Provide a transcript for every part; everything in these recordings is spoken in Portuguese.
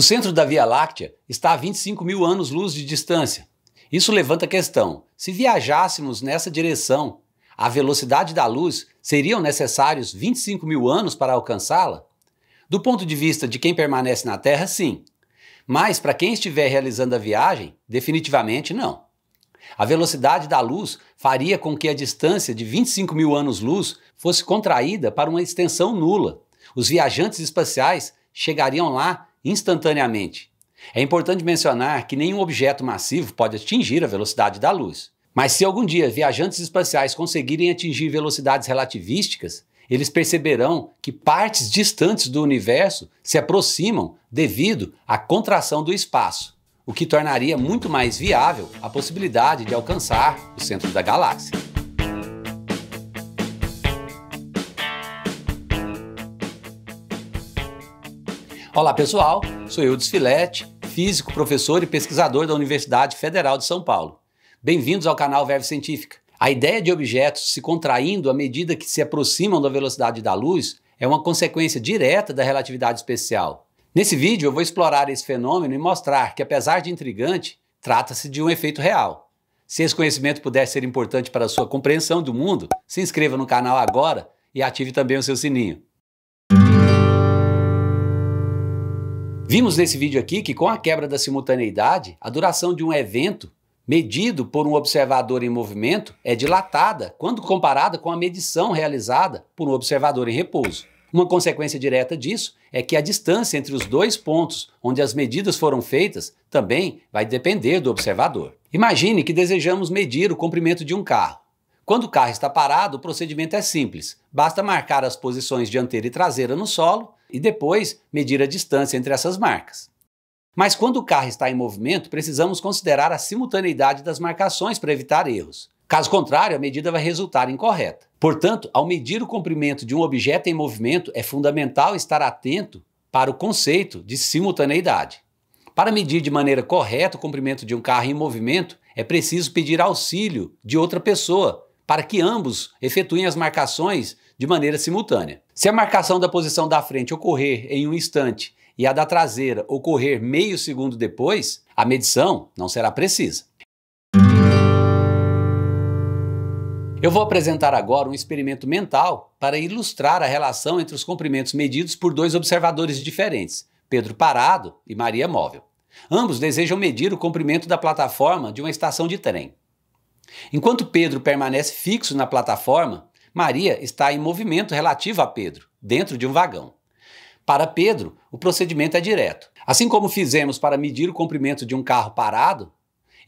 O centro da Via Láctea está a 25 mil anos-luz de distância. Isso levanta a questão: se viajássemos nessa direção, a velocidade da luz, seriam necessários 25 mil anos para alcançá-la? Do ponto de vista de quem permanece na Terra, sim. Mas para quem estiver realizando a viagem, definitivamente não. A velocidade da luz faria com que a distância de 25 mil anos-luz fosse contraída para uma extensão nula. Os viajantes espaciais chegariam lá instantaneamente. É importante mencionar que nenhum objeto massivo pode atingir a velocidade da luz. Mas se algum dia viajantes espaciais conseguirem atingir velocidades relativísticas, eles perceberão que partes distantes do universo se aproximam devido à contração do espaço, o que tornaria muito mais viável a possibilidade de alcançar o centro da galáxia. Olá pessoal, sou Eudes Filete, físico, professor e pesquisador da Universidade Federal de São Paulo. Bem-vindos ao canal Verve Científica. A ideia de objetos se contraindo à medida que se aproximam da velocidade da luz é uma consequência direta da relatividade especial. Nesse vídeo eu vou explorar esse fenômeno e mostrar que, apesar de intrigante, trata-se de um efeito real. Se esse conhecimento puder ser importante para a sua compreensão do mundo, se inscreva no canal agora e ative também o seu sininho. Vimos nesse vídeo aqui que com a quebra da simultaneidade, a duração de um evento medido por um observador em movimento é dilatada quando comparada com a medição realizada por um observador em repouso. Uma consequência direta disso é que a distância entre os dois pontos onde as medidas foram feitas também vai depender do observador. Imagine que desejamos medir o comprimento de um carro. Quando o carro está parado, o procedimento é simples. Basta marcar as posições dianteira e traseira no solo e depois medir a distância entre essas marcas. Mas quando o carro está em movimento, precisamos considerar a simultaneidade das marcações para evitar erros. Caso contrário, a medida vai resultar incorreta. Portanto, ao medir o comprimento de um objeto em movimento, é fundamental estar atento para o conceito de simultaneidade. Para medir de maneira correta o comprimento de um carro em movimento, é preciso pedir auxílio de outra pessoa para que ambos efetuem as marcações de maneira simultânea. Se a marcação da posição da frente ocorrer em um instante e a da traseira ocorrer meio segundo depois, a medição não será precisa. Eu vou apresentar agora um experimento mental para ilustrar a relação entre os comprimentos medidos por dois observadores diferentes, Pedro Parado e Maria Móvel. Ambos desejam medir o comprimento da plataforma de uma estação de trem. Enquanto Pedro permanece fixo na plataforma, Maria está em movimento relativo a Pedro, dentro de um vagão. Para Pedro, o procedimento é direto. Assim como fizemos para medir o comprimento de um carro parado,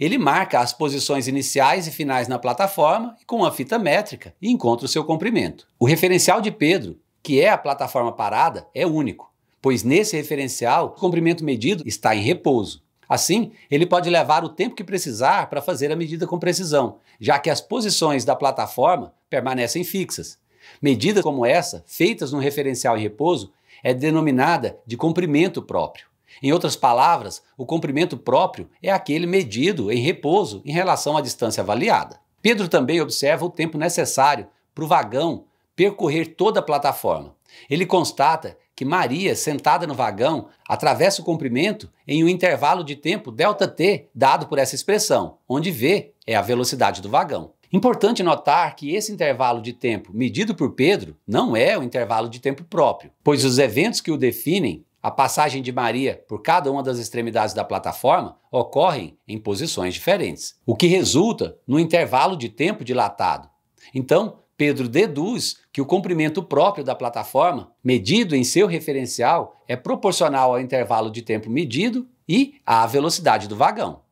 ele marca as posições iniciais e finais na plataforma com uma fita métrica e encontra o seu comprimento. O referencial de Pedro, que é a plataforma parada, é único, pois nesse referencial o comprimento medido está em repouso. Assim, ele pode levar o tempo que precisar para fazer a medida com precisão, já que as posições da plataforma permanecem fixas. Medidas como essa, feitas num referencial em repouso, é denominada de comprimento próprio. Em outras palavras, o comprimento próprio é aquele medido em repouso em relação à distância avaliada. Pedro também observa o tempo necessário para o vagão percorrer toda a plataforma. Ele constata que Maria, sentada no vagão, atravessa o comprimento em um intervalo de tempo ΔT dado por essa expressão, onde V é a velocidade do vagão. Importante notar que esse intervalo de tempo medido por Pedro não é o intervalo de tempo próprio, pois os eventos que o definem, a passagem de Maria por cada uma das extremidades da plataforma, ocorrem em posições diferentes, o que resulta no intervalo de tempo dilatado. Então, Pedro deduz que o comprimento próprio da plataforma, medido em seu referencial, é proporcional ao intervalo de tempo medido e à velocidade do vagão.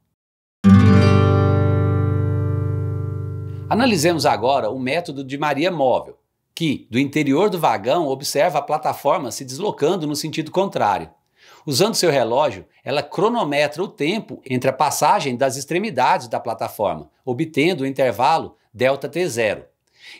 Analisemos agora o método de Maria Móvel, que, do interior do vagão, observa a plataforma se deslocando no sentido contrário. Usando seu relógio, ela cronometra o tempo entre a passagem das extremidades da plataforma, obtendo o intervalo ΔT0,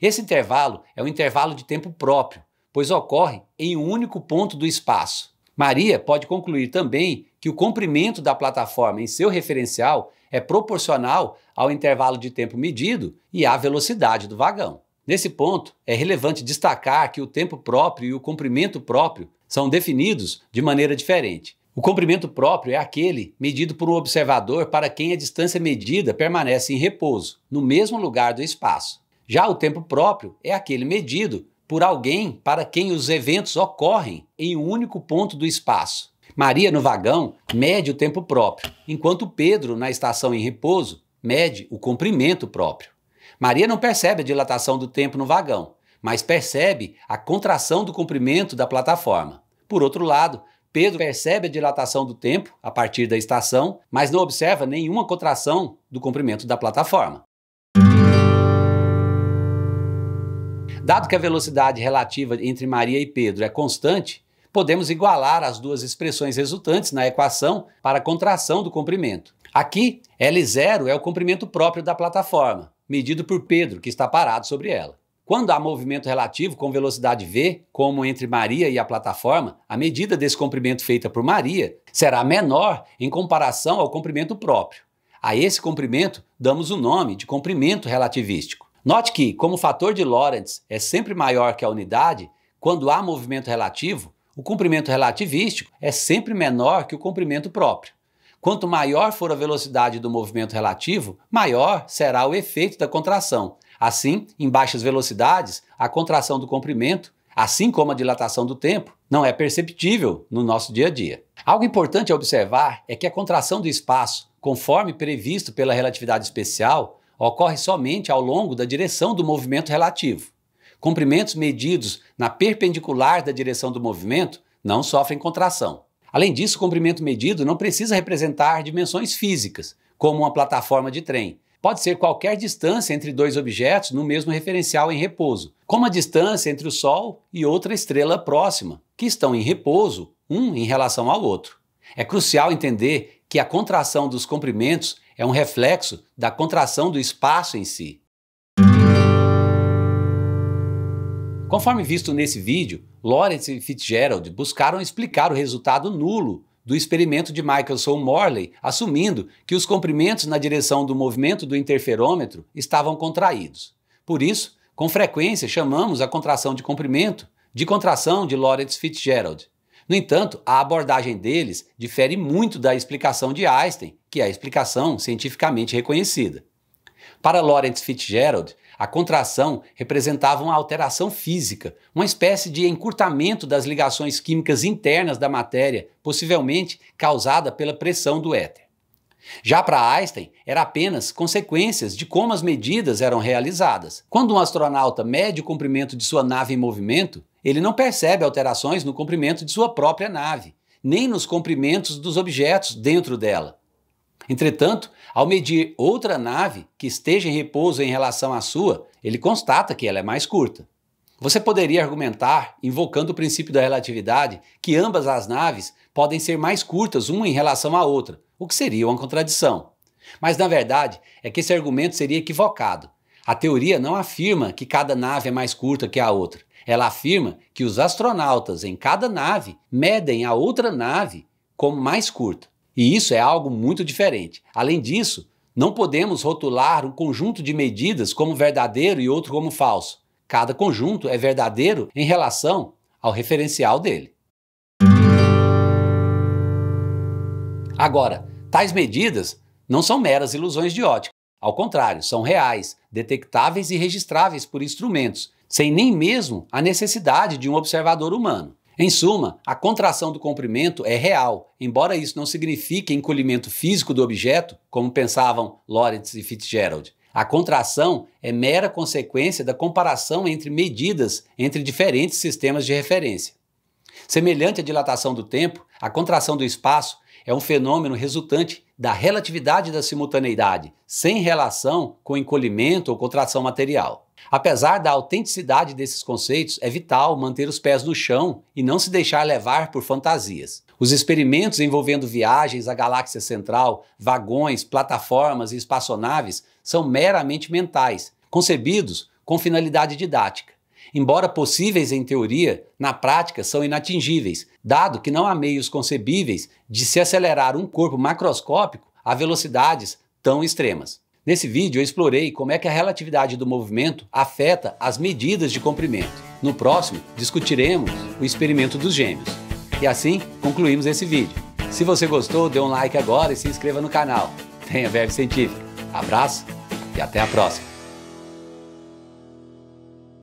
esse intervalo é um intervalo de tempo próprio, pois ocorre em um único ponto do espaço. Maria pode concluir também que o comprimento da plataforma em seu referencial é proporcional ao intervalo de tempo medido e à velocidade do vagão. Nesse ponto, é relevante destacar que o tempo próprio e o comprimento próprio são definidos de maneira diferente. O comprimento próprio é aquele medido por um observador para quem a distância medida permanece em repouso, no mesmo lugar do espaço. Já o tempo próprio é aquele medido por alguém para quem os eventos ocorrem em um único ponto do espaço. Maria no vagão mede o tempo próprio, enquanto Pedro na estação em repouso mede o comprimento próprio. Maria não percebe a dilatação do tempo no vagão, mas percebe a contração do comprimento da plataforma. Por outro lado, Pedro percebe a dilatação do tempo a partir da estação, mas não observa nenhuma contração do comprimento da plataforma. Dado que a velocidade relativa entre Maria e Pedro é constante, podemos igualar as duas expressões resultantes na equação para a contração do comprimento. Aqui, L0 é o comprimento próprio da plataforma, medido por Pedro, que está parado sobre ela. Quando há movimento relativo com velocidade v, como entre Maria e a plataforma, a medida desse comprimento feita por Maria será menor em comparação ao comprimento próprio. A esse comprimento damos o nome de comprimento relativístico. Note que, como o fator de Lorentz é sempre maior que a unidade, quando há movimento relativo, o comprimento relativístico é sempre menor que o comprimento próprio. Quanto maior for a velocidade do movimento relativo, maior será o efeito da contração. Assim, em baixas velocidades, a contração do comprimento, assim como a dilatação do tempo, não é perceptível no nosso dia a dia. Algo importante a observar é que a contração do espaço, conforme previsto pela relatividade especial, ocorre somente ao longo da direção do movimento relativo. Comprimentos medidos na perpendicular da direção do movimento não sofrem contração. Além disso, o comprimento medido não precisa representar dimensões físicas, como uma plataforma de trem. Pode ser qualquer distância entre dois objetos no mesmo referencial em repouso, como a distância entre o Sol e outra estrela próxima, que estão em repouso um em relação ao outro. É crucial entender que a contração dos comprimentos é um reflexo da contração do espaço em si. Conforme visto nesse vídeo, Lawrence e Fitzgerald buscaram explicar o resultado nulo do experimento de Michelson Morley, assumindo que os comprimentos na direção do movimento do interferômetro estavam contraídos. Por isso, com frequência chamamos a contração de comprimento de contração de Lawrence Fitzgerald. No entanto, a abordagem deles difere muito da explicação de Einstein, que é a explicação cientificamente reconhecida. Para Lawrence Fitzgerald, a contração representava uma alteração física, uma espécie de encurtamento das ligações químicas internas da matéria, possivelmente causada pela pressão do éter. Já para Einstein, era apenas consequências de como as medidas eram realizadas. Quando um astronauta mede o comprimento de sua nave em movimento, ele não percebe alterações no comprimento de sua própria nave, nem nos comprimentos dos objetos dentro dela. Entretanto, ao medir outra nave que esteja em repouso em relação à sua, ele constata que ela é mais curta. Você poderia argumentar, invocando o princípio da relatividade, que ambas as naves podem ser mais curtas uma em relação à outra, o que seria uma contradição. Mas na verdade é que esse argumento seria equivocado. A teoria não afirma que cada nave é mais curta que a outra. Ela afirma que os astronautas em cada nave medem a outra nave como mais curta. E isso é algo muito diferente. Além disso, não podemos rotular um conjunto de medidas como verdadeiro e outro como falso. Cada conjunto é verdadeiro em relação ao referencial dele. Agora, tais medidas não são meras ilusões de ótica. Ao contrário, são reais, detectáveis e registráveis por instrumentos sem nem mesmo a necessidade de um observador humano. Em suma, a contração do comprimento é real, embora isso não signifique encolhimento físico do objeto, como pensavam Lorentz e Fitzgerald. A contração é mera consequência da comparação entre medidas entre diferentes sistemas de referência. Semelhante à dilatação do tempo, a contração do espaço é um fenômeno resultante da relatividade da simultaneidade, sem relação com encolhimento ou contração material. Apesar da autenticidade desses conceitos, é vital manter os pés no chão e não se deixar levar por fantasias. Os experimentos envolvendo viagens à galáxia central, vagões, plataformas e espaçonaves são meramente mentais, concebidos com finalidade didática. Embora possíveis em teoria, na prática são inatingíveis, dado que não há meios concebíveis de se acelerar um corpo macroscópico a velocidades tão extremas. Nesse vídeo eu explorei como é que a relatividade do movimento afeta as medidas de comprimento. No próximo, discutiremos o experimento dos gêmeos. E assim concluímos esse vídeo. Se você gostou, dê um like agora e se inscreva no canal. Tenha breve científica. Abraço e até a próxima!